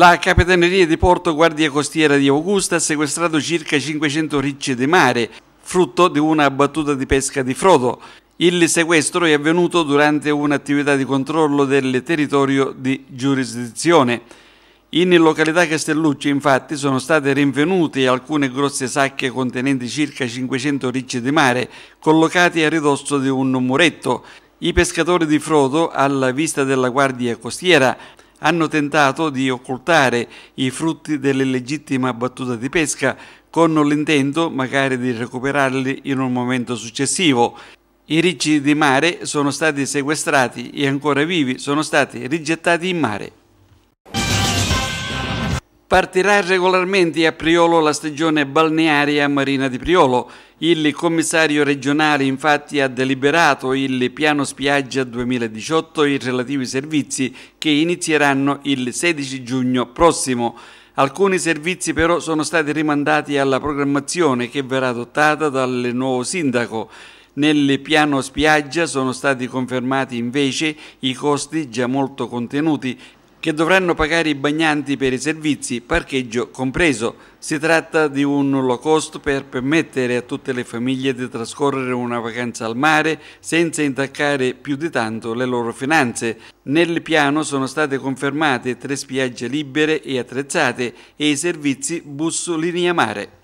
La Capitaneria di Porto Guardia Costiera di Augusta ha sequestrato circa 500 ricce di mare, frutto di una battuta di pesca di frodo. Il sequestro è avvenuto durante un'attività di controllo del territorio di giurisdizione. In località Castellucci infatti sono state rinvenute alcune grosse sacche contenenti circa 500 ricci di mare collocate a ridosso di un muretto. I pescatori di Frodo, alla vista della guardia costiera, hanno tentato di occultare i frutti dell'illegittima battuta di pesca con l'intento magari di recuperarli in un momento successivo. I ricci di mare sono stati sequestrati e ancora vivi sono stati rigettati in mare. Partirà regolarmente a Priolo la stagione balneare a Marina di Priolo. Il commissario regionale infatti ha deliberato il piano spiaggia 2018 e i relativi servizi che inizieranno il 16 giugno prossimo. Alcuni servizi però sono stati rimandati alla programmazione che verrà adottata dal nuovo sindaco. Nel piano spiaggia sono stati confermati invece i costi già molto contenuti che dovranno pagare i bagnanti per i servizi, parcheggio compreso. Si tratta di un low cost per permettere a tutte le famiglie di trascorrere una vacanza al mare senza intaccare più di tanto le loro finanze. Nel piano sono state confermate tre spiagge libere e attrezzate e i servizi bus linea mare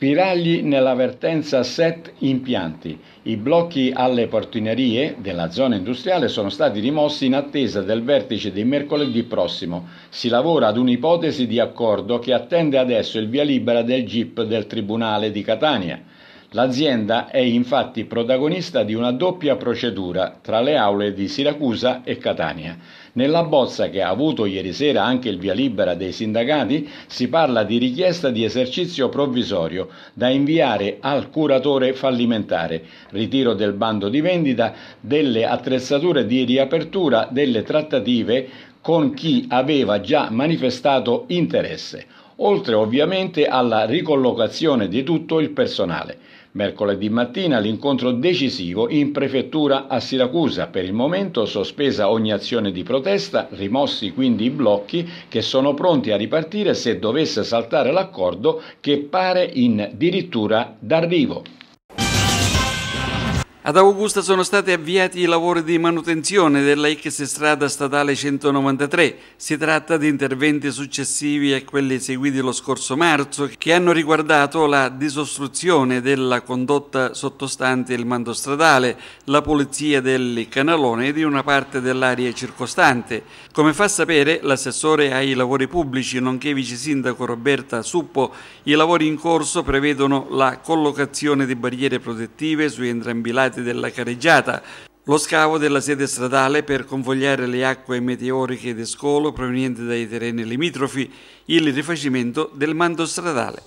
spiragli nella vertenza set impianti. I blocchi alle portinerie della zona industriale sono stati rimossi in attesa del vertice di mercoledì prossimo. Si lavora ad un'ipotesi di accordo che attende adesso il via libera del GIP del Tribunale di Catania. L'azienda è infatti protagonista di una doppia procedura tra le aule di Siracusa e Catania. Nella bozza che ha avuto ieri sera anche il via libera dei sindacati si parla di richiesta di esercizio provvisorio da inviare al curatore fallimentare, ritiro del bando di vendita delle attrezzature di riapertura delle trattative con chi aveva già manifestato interesse, oltre ovviamente alla ricollocazione di tutto il personale. Mercoledì mattina l'incontro decisivo in prefettura a Siracusa, per il momento sospesa ogni azione di protesta, rimossi quindi i blocchi che sono pronti a ripartire se dovesse saltare l'accordo che pare in dirittura d'arrivo. Ad Augusta sono stati avviati i lavori di manutenzione della ex strada statale 193. Si tratta di interventi successivi a quelli eseguiti lo scorso marzo che hanno riguardato la disostruzione della condotta sottostante il mando stradale, la pulizia del canalone e di una parte dell'area circostante. Come fa sapere l'assessore ai lavori pubblici nonché vice sindaco Roberta Suppo, i lavori in corso prevedono la collocazione di barriere protettive su entrambi i lati parte della careggiata, lo scavo della sede stradale per convogliare le acque meteoriche di scolo provenienti dai terreni limitrofi, il rifacimento del mando stradale.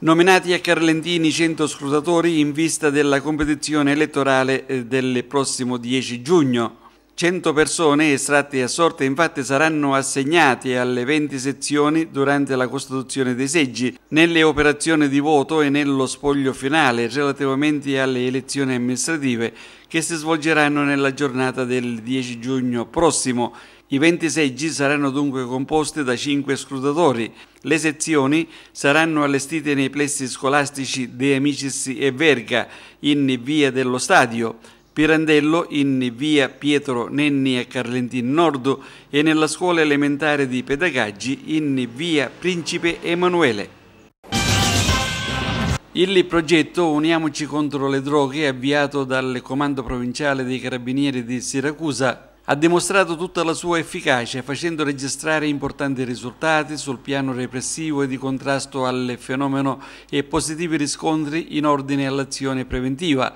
Nominati a Carlentini 100 scrutatori in vista della competizione elettorale eh, del prossimo 10 giugno. 100 persone estratte a sorte infatti saranno assegnate alle 20 sezioni durante la costituzione dei seggi, nelle operazioni di voto e nello spoglio finale relativamente alle elezioni amministrative che si svolgeranno nella giornata del 10 giugno prossimo. I 20 seggi saranno dunque composti da 5 scrutatori. Le sezioni saranno allestite nei plessi scolastici De Amicis e Verga, in via dello stadio. Pirandello in via Pietro Nenni a Carlentin Nord e nella scuola elementare di Pedagaggi in via Principe Emanuele. Il progetto Uniamoci contro le droghe, avviato dal Comando Provinciale dei Carabinieri di Siracusa, ha dimostrato tutta la sua efficacia facendo registrare importanti risultati sul piano repressivo e di contrasto al fenomeno e positivi riscontri in ordine all'azione preventiva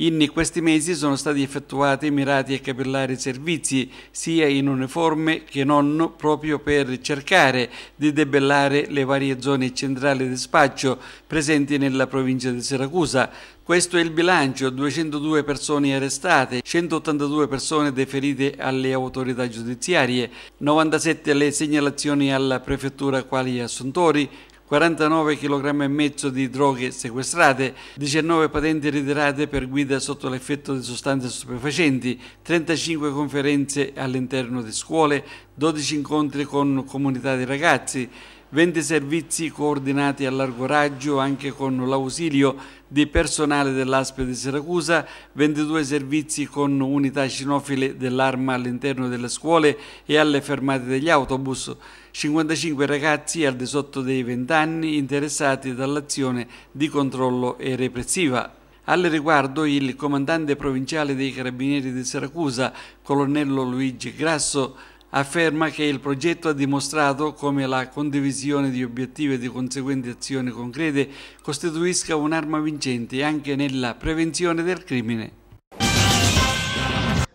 in questi mesi sono stati effettuati mirati e capillari servizi, sia in uniforme che non, proprio per cercare di debellare le varie zone centrali di spaccio presenti nella provincia di Siracusa. Questo è il bilancio, 202 persone arrestate, 182 persone deferite alle autorità giudiziarie, 97 le segnalazioni alla prefettura quali assuntori, 49 kg e mezzo di droghe sequestrate, 19 patenti ritirate per guida sotto l'effetto di sostanze stupefacenti, 35 conferenze all'interno di scuole, 12 incontri con comunità di ragazzi, 20 servizi coordinati a largo raggio anche con l'ausilio di personale dell'ASPE di Siracusa, 22 servizi con unità cinofile dell'arma all'interno delle scuole e alle fermate degli autobus, 55 ragazzi al di sotto dei 20 anni interessati dall'azione di controllo e repressiva. Al riguardo il comandante provinciale dei Carabinieri di Siracusa, colonnello Luigi Grasso, afferma che il progetto ha dimostrato come la condivisione di obiettivi e di conseguenti azioni concrete costituisca un'arma vincente anche nella prevenzione del crimine.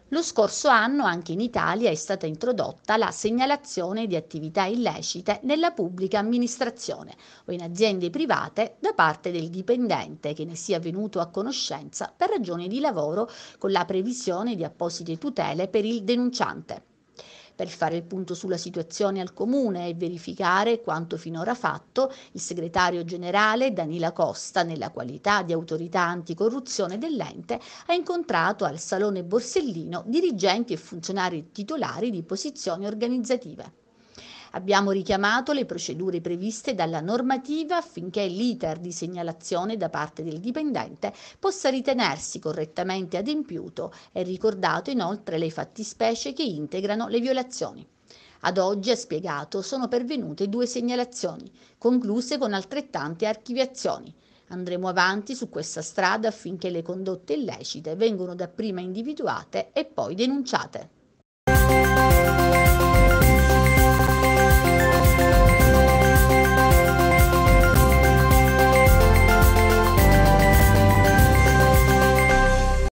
Lo scorso anno anche in Italia è stata introdotta la segnalazione di attività illecite nella pubblica amministrazione o in aziende private da parte del dipendente che ne sia venuto a conoscenza per ragioni di lavoro con la previsione di apposite tutele per il denunciante per fare il punto sulla situazione al Comune e verificare quanto finora fatto il segretario generale Danila Costa, nella qualità di autorità anticorruzione dell'ente, ha incontrato al Salone Borsellino dirigenti e funzionari titolari di posizioni organizzative. Abbiamo richiamato le procedure previste dalla normativa affinché l'iter di segnalazione da parte del dipendente possa ritenersi correttamente adempiuto e ricordato inoltre le fattispecie che integrano le violazioni. Ad oggi, ha spiegato, sono pervenute due segnalazioni, concluse con altrettante archiviazioni. Andremo avanti su questa strada affinché le condotte illecite vengano dapprima individuate e poi denunciate.